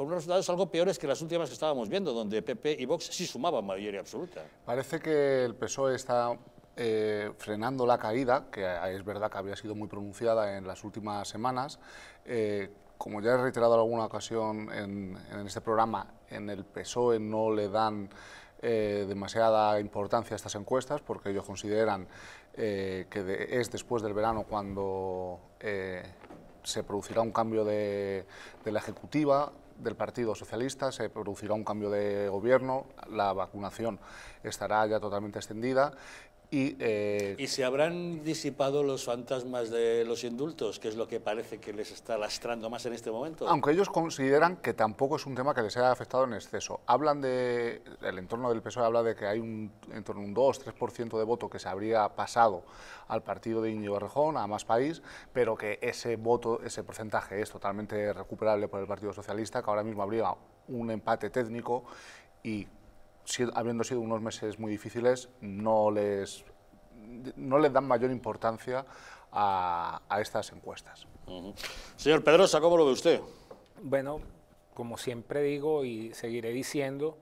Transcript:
con unos resultados algo peores que las últimas que estábamos viendo, donde PP y Vox sí sumaban mayoría absoluta. Parece que el PSOE está eh, frenando la caída, que es verdad que había sido muy pronunciada en las últimas semanas. Eh, como ya he reiterado en alguna ocasión en, este programa, en el PSOE no le dan eh, demasiada importancia a estas encuestas porque ellos consideran que es después del verano cuando se producirá un cambio de, la Ejecutiva, del Partido Socialista, se producirá un cambio de gobierno, la vacunación estará ya totalmente extendida eh, y, se habrán disipado los fantasmas de los indultos, que es lo que parece que les está lastrando más en este momento. Aunque ellos consideran que tampoco es un tema que les haya afectado en exceso. Hablan de, el entorno del PSOE habla de que hay un, en torno a un 2-3% de voto que se habría pasado al partido de Íñigo Rejón, a Más País, pero que ese voto, ese porcentaje es totalmente recuperable por el Partido Socialista, que ahora mismo habría un empate técnico y habiendo sido unos meses muy difíciles, no les, no les dan mayor importancia a, a estas encuestas. Señor Pedrosa, ¿cómo lo ve usted? Bueno, como siempre digo y seguiré diciendo,